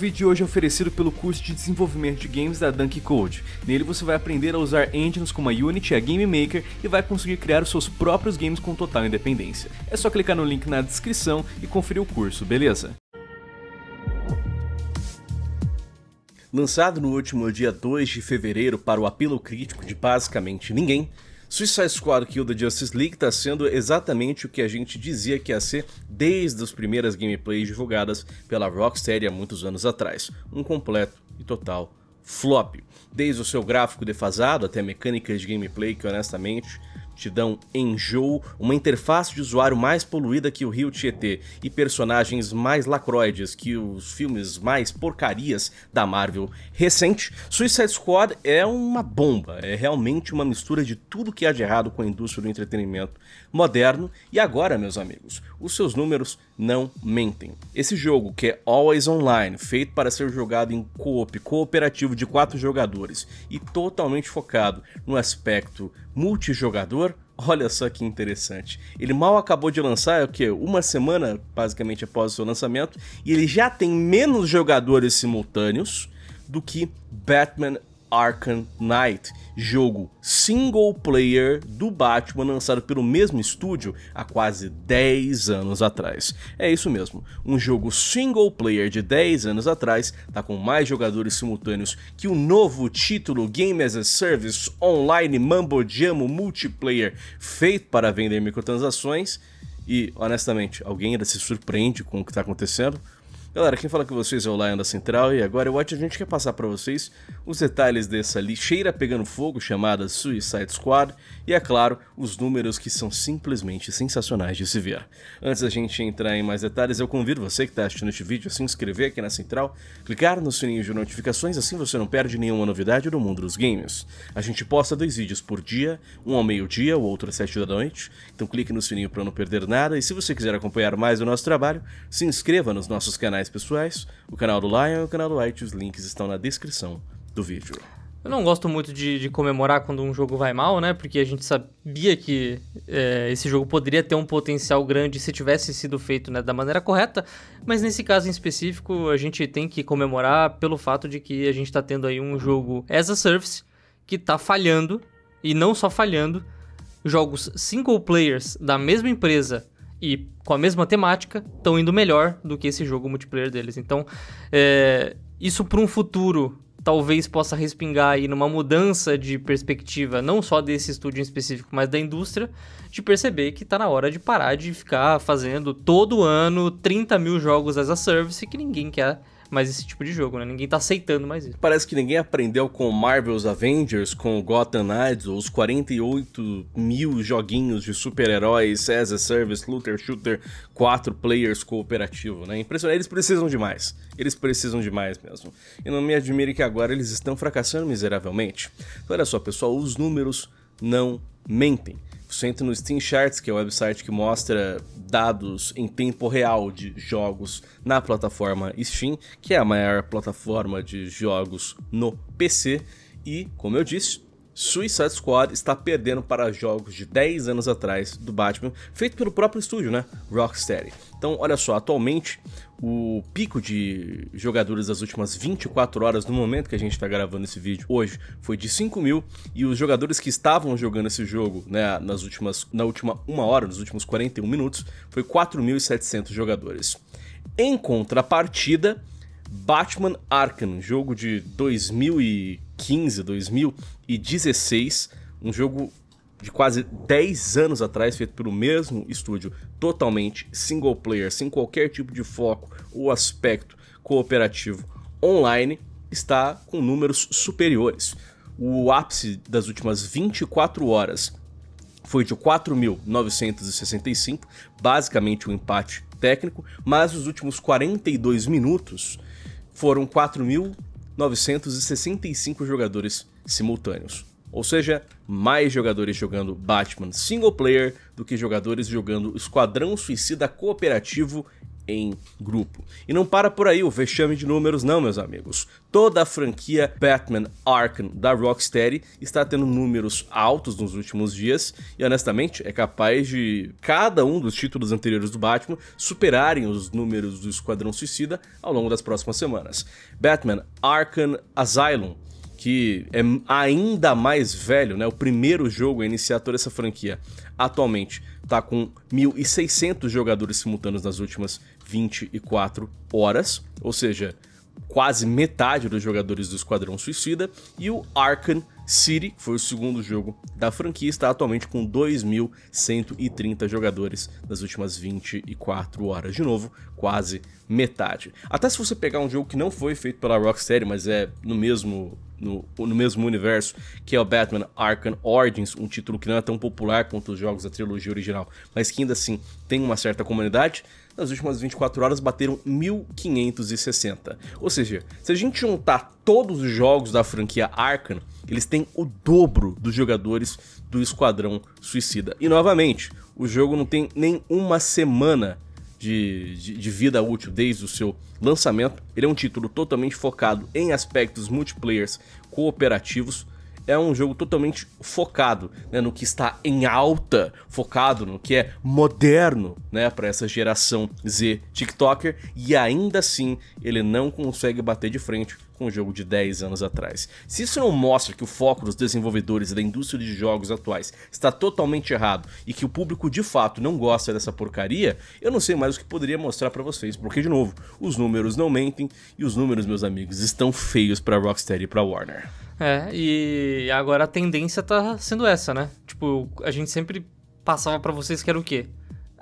O vídeo de hoje é oferecido pelo curso de desenvolvimento de games da Dunk Code. Nele você vai aprender a usar engines como a Unity e a Game Maker e vai conseguir criar os seus próprios games com total independência. É só clicar no link na descrição e conferir o curso, beleza? Lançado no último dia 2 de fevereiro para o apelo crítico de basicamente ninguém, Suicide Squad Kill the Justice League está sendo exatamente o que a gente dizia que ia ser desde as primeiras gameplays divulgadas pela Rocksteady há muitos anos atrás. Um completo e total flop. Desde o seu gráfico defasado até mecânicas de gameplay que honestamente te dão enjoo, uma interface de usuário mais poluída que o Rio Tietê e personagens mais lacroides que os filmes mais porcarias da Marvel recente, Suicide Squad é uma bomba, é realmente uma mistura de tudo que há de errado com a indústria do entretenimento moderno. E agora, meus amigos, os seus números não mentem. Esse jogo, que é always online, feito para ser jogado em coop cooperativo de quatro jogadores e totalmente focado no aspecto multijogador. Olha só que interessante. Ele mal acabou de lançar, é o quê? Uma semana, basicamente, após o seu lançamento, e ele já tem menos jogadores simultâneos do que Batman Arkham Knight, jogo single player do Batman lançado pelo mesmo estúdio há quase 10 anos atrás. É isso mesmo, um jogo single player de 10 anos atrás tá com mais jogadores simultâneos que o novo título Game as a Service Online Mambo Jamo Multiplayer feito para vender microtransações. E honestamente, alguém ainda se surpreende com o que está acontecendo? Galera, quem fala com vocês é o Lion da Central e agora eu acho que a gente quer passar para vocês os detalhes dessa lixeira pegando fogo chamada Suicide Squad e, é claro, os números que são simplesmente sensacionais de se ver. Antes da gente entrar em mais detalhes, eu convido você que está assistindo este vídeo a se inscrever aqui na Central, clicar no sininho de notificações, assim você não perde nenhuma novidade do mundo dos games. A gente posta dois vídeos por dia, um ao meio-dia, o outro às 7 da noite, então clique no sininho para não perder nada e se você quiser acompanhar mais o nosso trabalho, se inscreva nos nossos canais canais pessoais, o canal do Lion e o canal do White, os links estão na descrição do vídeo. Eu não gosto muito de, de, comemorar quando um jogo vai mal, né? Porque a gente sabia que é, esse jogo poderia ter um potencial grande se tivesse sido feito né, da maneira correta. Mas nesse caso em específico, a gente tem que comemorar pelo fato de que a gente está tendo aí um jogo as a service que está falhando, e não só falhando, jogos single players da mesma empresa e com a mesma temática estão indo melhor do que esse jogo multiplayer deles. Então, é, isso para um futuro talvez possa respingar aí numa mudança de perspectiva, não só desse estúdio em específico, mas da indústria, de perceber que está na hora de parar de ficar fazendo todo ano 30 mil jogos as a service que ninguém quer mais esse tipo de jogo, né? Ninguém tá aceitando mais isso. Parece que ninguém aprendeu com Marvel's Avengers, com Gotham Knights, ou os 48 mil joguinhos de super-heróis, as a service, looter, shooter, quatro players cooperativo, né? Impressionante. Eles precisam de mais. Eles precisam de mais mesmo. E não me admire que agora eles estão fracassando miseravelmente. Olha só, pessoal, os números não mentem. Você entra no Steam Charts, que é o website que mostra dados em tempo real de jogos na plataforma Steam, que é a maior plataforma de jogos no PC. E, como eu disse, Suicide Squad está perdendo para jogos de 10 anos atrás do Batman, feito pelo próprio estúdio, né? Rocksteady. Então, olha só, atualmente o pico de jogadores das últimas 24 horas, no momento que a gente está gravando esse vídeo hoje, foi de 5 mil. E os jogadores que estavam jogando esse jogo né, nas últimas, na última uma hora, nos últimos 41 minutos, foi 4.700 jogadores. Em contrapartida, Batman Arkham, jogo de 2000 e 2015, 2016, um jogo de quase 10 anos atrás, feito pelo mesmo estúdio, totalmente single player, sem qualquer tipo de foco ou aspecto cooperativo online, está com números superiores. O ápice das últimas 24 horas foi de 4.965, basicamente um empate técnico, mas os últimos 42 minutos foram 4.000 965 jogadores simultâneos. Ou seja, mais jogadores jogando Batman single player do que jogadores jogando Esquadrão Suicida Cooperativo em grupo. E não para por aí o vexame de números, não, meus amigos. Toda a franquia Batman Arkham da Rocksteady está tendo números altos nos últimos dias e, honestamente, é capaz de cada um dos títulos anteriores do Batman superarem os números do Esquadrão Suicida ao longo das próximas semanas. Batman Arkham Asylum que é ainda mais velho, né? O primeiro jogo a iniciar toda essa franquia atualmente está com 1.600 jogadores simultâneos nas últimas 24 horas, ou seja, quase metade dos jogadores do Esquadrão Suicida, e o Arkham City, que foi o segundo jogo da franquia, está atualmente com 2.130 jogadores nas últimas 24 horas. De novo, quase metade. Até se você pegar um jogo que não foi feito pela Rocksteady, mas é no mesmo no, no, mesmo universo, que é o Batman Arkham Origins, um título que não é tão popular quanto os jogos da trilogia original, mas que ainda assim tem uma certa comunidade, nas últimas 24 horas bateram 1.560. Ou seja, se a gente juntar todos os jogos da franquia Arkham, eles têm o dobro dos jogadores do Esquadrão Suicida. E novamente, o jogo não tem nem uma semana de, de, de, vida útil desde o seu lançamento. Ele é um título totalmente focado em aspectos multiplayers cooperativos. É um jogo totalmente focado né, no que está em alta, focado no que é moderno né, para essa geração Z TikToker, e ainda assim ele não consegue bater de frente com um jogo de 10 anos atrás. Se isso não mostra que o foco dos desenvolvedores da indústria de jogos atuais está totalmente errado e que o público de fato não gosta dessa porcaria, eu não sei mais o que poderia mostrar para vocês, porque de novo, os números não mentem e os números, meus amigos, estão feios para Rockstar e para Warner. É, e agora a tendência tá sendo essa, né? Tipo, a gente sempre passava para vocês que era o quê?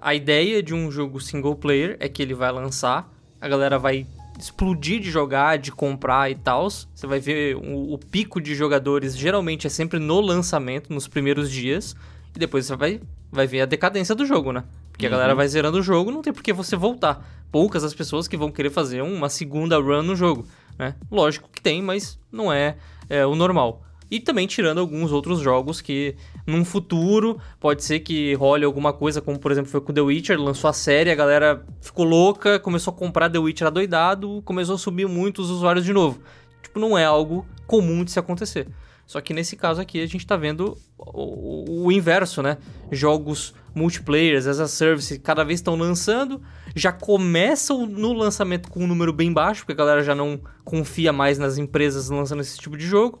A ideia de um jogo single player é que ele vai lançar, a galera vai explodir de jogar, de comprar e tal. Você vai ver o, o, pico de jogadores geralmente é sempre no lançamento, nos primeiros dias. E depois você vai, vai ver a decadência do jogo, né? Porque uhum. a galera uhum. vai zerando o jogo, não tem por que você voltar. Poucas as pessoas que vão querer fazer uma segunda run no jogo, né? Lógico que tem, mas não é, é o normal. E também tirando alguns outros jogos que num futuro pode ser que role alguma coisa, como por exemplo foi com The Witcher, lançou a série, a galera ficou louca, começou a comprar The Witcher adoidado, começou a subir muito os usuários de novo. Tipo, não é algo comum de se acontecer. Só que nesse caso aqui a gente tá vendo o, o inverso, né? Jogos multiplayers, as a service, cada vez estão lançando, já começam no lançamento com um número bem baixo, porque a galera já não confia mais nas empresas lançando esse tipo de jogo.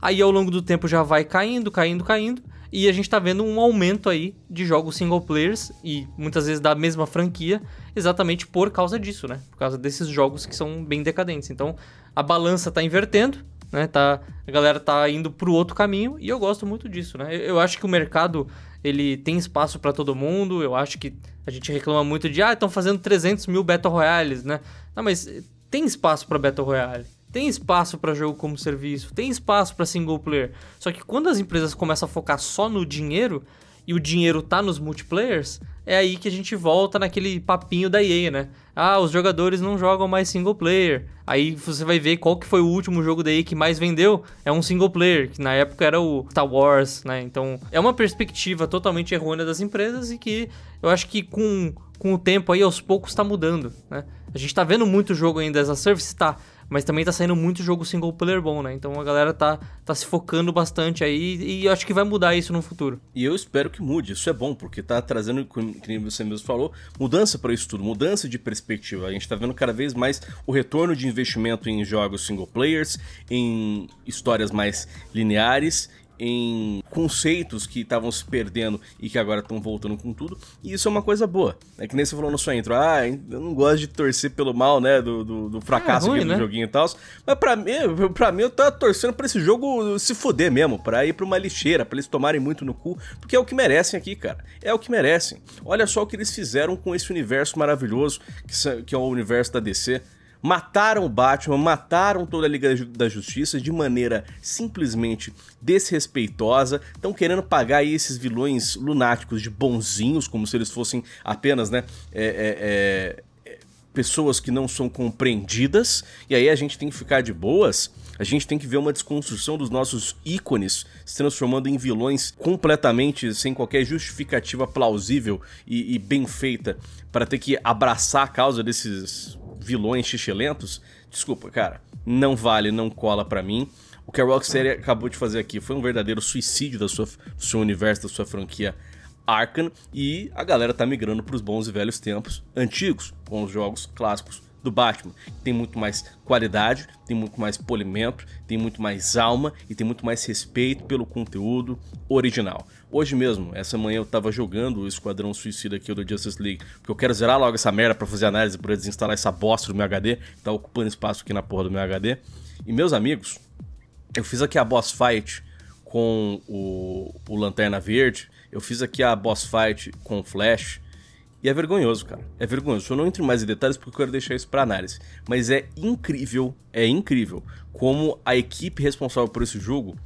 Aí ao longo do tempo já vai caindo, caindo, caindo. E a gente tá vendo um aumento aí de jogos single players e muitas vezes da mesma franquia, exatamente por causa disso, né? Por causa desses jogos que são bem decadentes. Então a balança tá invertendo, né? Tá, a galera tá indo pro outro caminho e eu gosto muito disso, né? Eu, eu acho que o mercado ele tem espaço para todo mundo. Eu acho que a gente reclama muito de ah, estão fazendo 300 mil Battle Royales, né? Não, mas eh, tem espaço para Battle Royale. Tem espaço para jogo como serviço, tem espaço para single player. Só que quando as empresas começam a focar só no dinheiro e o dinheiro tá nos multiplayers, é aí que a gente volta naquele papinho da EA, né? Ah, os jogadores não jogam mais single player. Aí você vai ver qual que foi o último jogo da EA que mais vendeu. É um single player, que na época era o Star Wars, né? Então é uma perspectiva totalmente errônea das empresas e que eu acho que com, com o tempo aí, aos poucos, tá mudando, né? A gente tá vendo muito jogo ainda as a service, tá? mas também tá saindo muito jogo single player bom, né? Então a galera tá, tá se focando bastante aí e acho que vai mudar isso no futuro. E eu espero que mude, isso é bom, porque tá trazendo, como você mesmo falou, mudança para isso tudo, mudança de perspectiva. A gente tá vendo cada vez mais o retorno de investimento em jogos single players, em histórias mais lineares em conceitos que estavam se perdendo e que agora estão voltando com tudo. E isso é uma coisa boa. É que nem você falou no seu intro, ah, eu não gosto de torcer pelo mal, né? Do, do, do fracasso é ruim, aqui do né? joguinho e tal. Mas pra mim, pra mim, eu tava torcendo pra esse jogo se foder mesmo, pra ir pra uma lixeira, pra eles tomarem muito no cu, porque é o que merecem aqui, cara. É o que merecem. Olha só o que eles fizeram com esse universo maravilhoso, que, que é o universo da DC mataram o Batman, mataram toda a Liga da Justiça de maneira simplesmente desrespeitosa, estão querendo pagar aí esses vilões lunáticos de bonzinhos, como se eles fossem apenas, né, é, é, é, pessoas que não são compreendidas, e aí a gente tem que ficar de boas. A gente tem que ver uma desconstrução dos nossos ícones se transformando em vilões completamente sem qualquer justificativa plausível e, e bem feita para ter que abraçar a causa desses vilões xixilentos, desculpa, cara, não vale, não cola para mim. O que a Rocksteady acabou de fazer aqui foi um verdadeiro suicídio da sua, do seu universo, da sua franquia Arkham, e a galera tá migrando para os bons e velhos tempos antigos, com os jogos clássicos do Batman. Tem muito mais qualidade, tem muito mais polimento, tem muito mais alma e tem muito mais respeito pelo conteúdo original. Hoje mesmo, essa manhã eu tava jogando o Esquadrão Suicida aqui do Justice League, porque eu quero zerar logo essa merda pra fazer análise, pra desinstalar essa bosta do meu HD, que tá ocupando espaço aqui na porra do meu HD. E meus amigos, eu fiz aqui a boss fight com o, o Lanterna Verde, eu fiz aqui a boss fight com o Flash, e é vergonhoso, cara. É vergonhoso. Eu não entro mais em detalhes porque eu quero deixar isso para análise. Mas é incrível, é incrível como a equipe responsável por esse jogo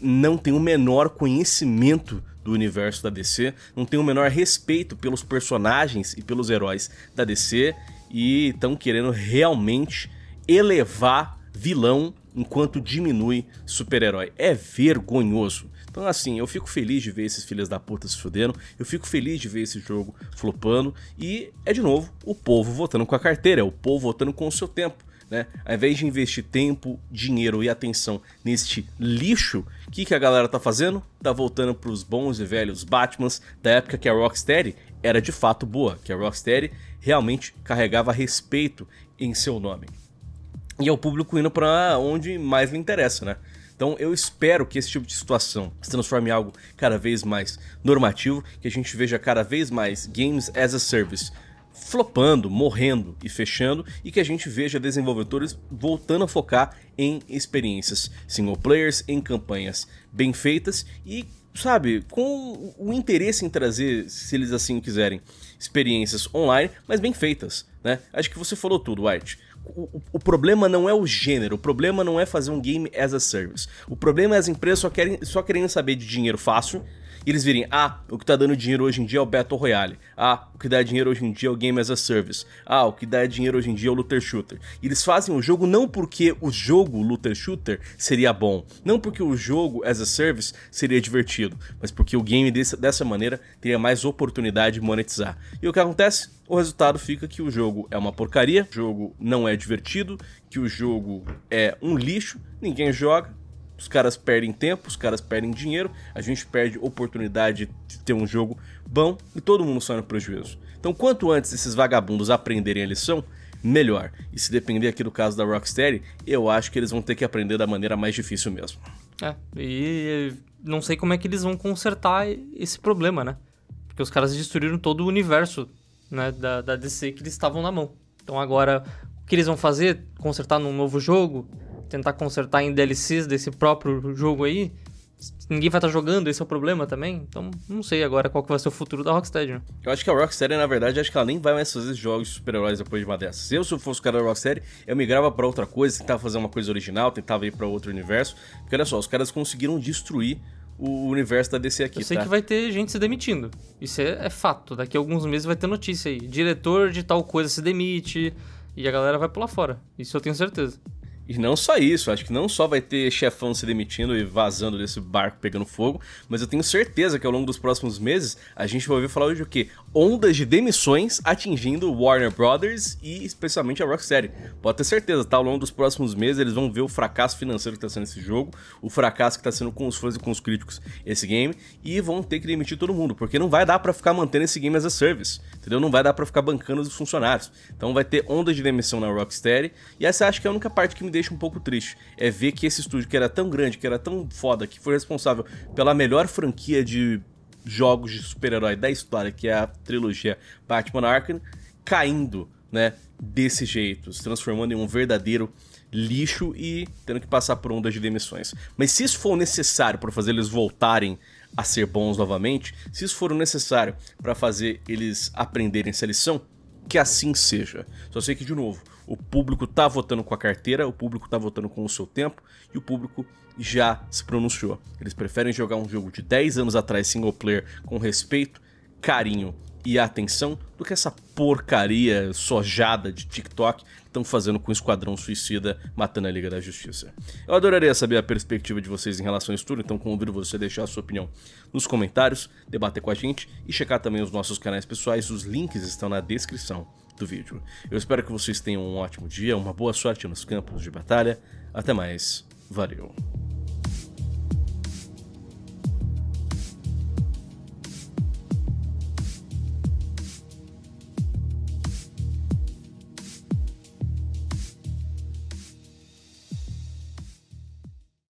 não tem o menor conhecimento do universo da DC, não tem o menor respeito pelos personagens e pelos heróis da DC e estão querendo realmente elevar vilão enquanto diminui super-herói. É vergonhoso. Então, assim, eu fico feliz de ver esses filhos da puta se fudendo, eu fico feliz de ver esse jogo flopando, e é de novo o povo votando com a carteira, é o povo votando com o seu tempo. Né? Ao invés de investir tempo, dinheiro e atenção neste lixo, o que, que a galera tá fazendo? Tá voltando pros bons e velhos Batmans da época que a Rocksteady era de fato boa, que a Rocksteady realmente carregava respeito em seu nome e é o público indo para onde mais lhe interessa, né? Então eu espero que esse tipo de situação se transforme em algo cada vez mais normativo, que a gente veja cada vez mais games as a service flopando, morrendo e fechando, e que a gente veja desenvolvedores voltando a focar em experiências single players, em campanhas bem feitas e, sabe, com o interesse em trazer, se eles assim quiserem, experiências online, mas bem feitas, né? Acho que você falou tudo, White o, o, problema não é o gênero, o problema não é fazer um game as a service. O problema é as empresas só querem, só querem saber de dinheiro fácil e eles virem, ah, o que tá dando dinheiro hoje em dia é o Battle Royale, ah, o que dá dinheiro hoje em dia é o Game as a Service, ah, o que dá dinheiro hoje em dia é o Looter Shooter. E eles fazem o jogo não porque o jogo Looter Shooter seria bom, não porque o jogo as a Service seria divertido, mas porque o game desse, dessa maneira teria mais oportunidade de monetizar. E o que acontece? O resultado fica que o jogo é uma porcaria, o jogo não é divertido, que o jogo é um lixo, ninguém joga, os caras perdem tempo, os caras perdem dinheiro, a gente perde oportunidade de ter um jogo bom e todo mundo sai no prejuízo. Então, quanto antes esses vagabundos aprenderem a lição, melhor. E se depender aqui do caso da Rocksteady, eu acho que eles vão ter que aprender da maneira mais difícil mesmo. É, e não sei como é que eles vão consertar esse problema, né? Porque os caras destruíram todo o universo né, da, da DC que eles estavam na mão. Então agora, o que eles vão fazer? Consertar num novo jogo? tentar consertar em DLCs desse próprio jogo aí, ninguém vai estar tá jogando, esse é o problema também. Então, não sei agora qual que vai ser o futuro da Rocksteady, né? Eu acho que a Rocksteady, na verdade, acho que ela nem vai mais fazer jogos de super-heróis depois de uma dessas. Se eu fosse o cara da Rocksteady, eu migrava para outra coisa, tentava fazer uma coisa original, tentava ir para outro universo. Porque olha só, os caras conseguiram destruir o universo da DC aqui, Eu sei tá? que vai ter gente se demitindo. Isso é, é fato. Daqui a alguns meses vai ter notícia aí. Diretor de tal coisa se demite e a galera vai pular fora. Isso eu tenho certeza. E não só isso, acho que não só vai ter chefão se demitindo e vazando desse barco pegando fogo, mas eu tenho certeza que ao longo dos próximos meses a gente vai ouvir falar hoje o quê? Ondas de demissões atingindo Warner Brothers e especialmente a Rocksteady. Pode ter certeza, tá? Ao longo dos próximos meses eles vão ver o fracasso financeiro que está sendo esse jogo, o fracasso que está sendo com os fãs e com os críticos esse game, e vão ter que demitir todo mundo, porque não vai dar para ficar mantendo esse game as a service entendeu? Não vai dar para ficar bancando os funcionários. Então vai ter ondas de demissão na Rocksteady, e essa acho que é a única parte que me deixa um pouco triste, é ver que esse estúdio que era tão grande, que era tão foda, que foi responsável pela melhor franquia de jogos de super-herói da história, que é a trilogia Batman Arkham, caindo, né, desse jeito, se transformando em um verdadeiro lixo e tendo que passar por ondas de demissões. Mas se isso for necessário para fazer eles voltarem a ser bons novamente, se isso for necessário para fazer eles aprenderem essa lição, que assim seja. Só sei que, de novo, o público está votando com a carteira, o público está votando com o seu tempo e o público já se pronunciou. Eles preferem jogar um jogo de 10 anos atrás single player com respeito, carinho e atenção do que essa porcaria sojada de TikTok estão fazendo com o Esquadrão Suicida matando a Liga da Justiça. Eu adoraria saber a perspectiva de vocês em relação a isso tudo, então convido você a deixar a sua opinião nos comentários, debater com a gente e checar também os nossos canais pessoais, os links estão na descrição do vídeo. Eu espero que vocês tenham um ótimo dia, uma boa sorte nos campos de batalha, até mais, valeu!